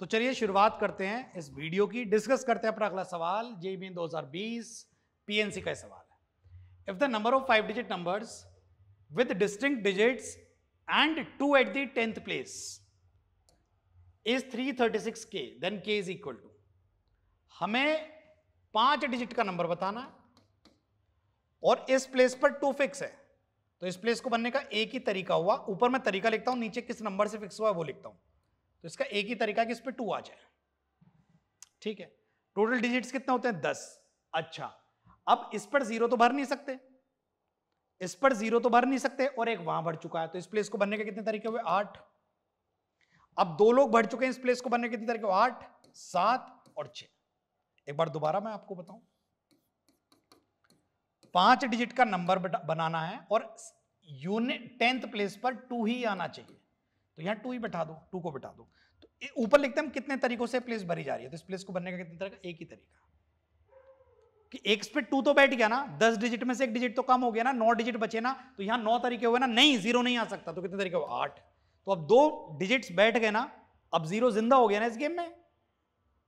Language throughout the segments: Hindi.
तो चलिए शुरुआत करते हैं इस वीडियो की डिस्कस करते हैं अपना अगला सवाल जे पी एन पीएनसी का सवाल है if the number of five digit numbers with distinct digits and two at the tenth place is 336 के देन के इज इक्वल टू हमें पांच डिजिट का नंबर बताना है और इस प्लेस पर टू फिक्स है तो इस प्लेस को बनने का एक ही तरीका हुआ ऊपर मैं तरीका लिखता हूं नीचे किस नंबर से फिक्स हुआ है वो लिखता हूं तो इसका एक ही तरीका कि इस पर टू आ जाए ठीक है टोटल डिजिट्स कितने होते हैं दस अच्छा अब इस पर जीरो तो भर नहीं सकते इस पर जीरो तो भर नहीं सकते और एक वहां भर चुका है तो इस प्लेस को भरने के कितने तरीके हुए आठ अब दो लोग भर चुके हैं इस प्लेस को भरने के कितने तरीके हुए आठ सात और छ एक बार दोबारा मैं आपको बताऊं पांच डिजिट का नंबर बनाना है और यूनिट टेंथ प्लेस पर टू ही आना चाहिए तो यहाँ टू ही बैठा दो टू को बैठा दो तो ऊपर लिखते हैं कितने तरीकों से प्लेस भरी जा रही है तो इस प्लेस को भरने का कितने तरीका एक ही तरीका कि एक पे टू तो बैठ गया ना दस डिजिट में से एक डिजिट तो कम हो गया ना नौ डिजिट बचे ना तो यहाँ नौ तरीके हुए ना नहीं जीरो नहीं आ सकता तो कितने तरीके हुए आठ तो अब दो डिजिट्स बैठ गए ना अब जीरो जिंदा हो गया ना इस गेम में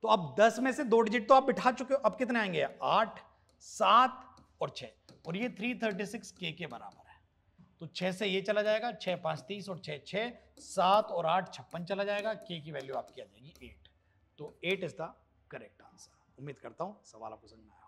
तो अब दस में से दो डिजिट तो आप बिठा चुके हो अब कितने आएंगे आठ सात और छः और ये थ्री थर्टी सिक्स के के बराबर तो छः से ये चला जाएगा छः पाँच तीस और छः छः सात और आठ छप्पन चला जाएगा के की वैल्यू आपकी आ जाएगी एट तो eight is the correct answer उम्मीद करता हूँ सवाल आपको समझ में आया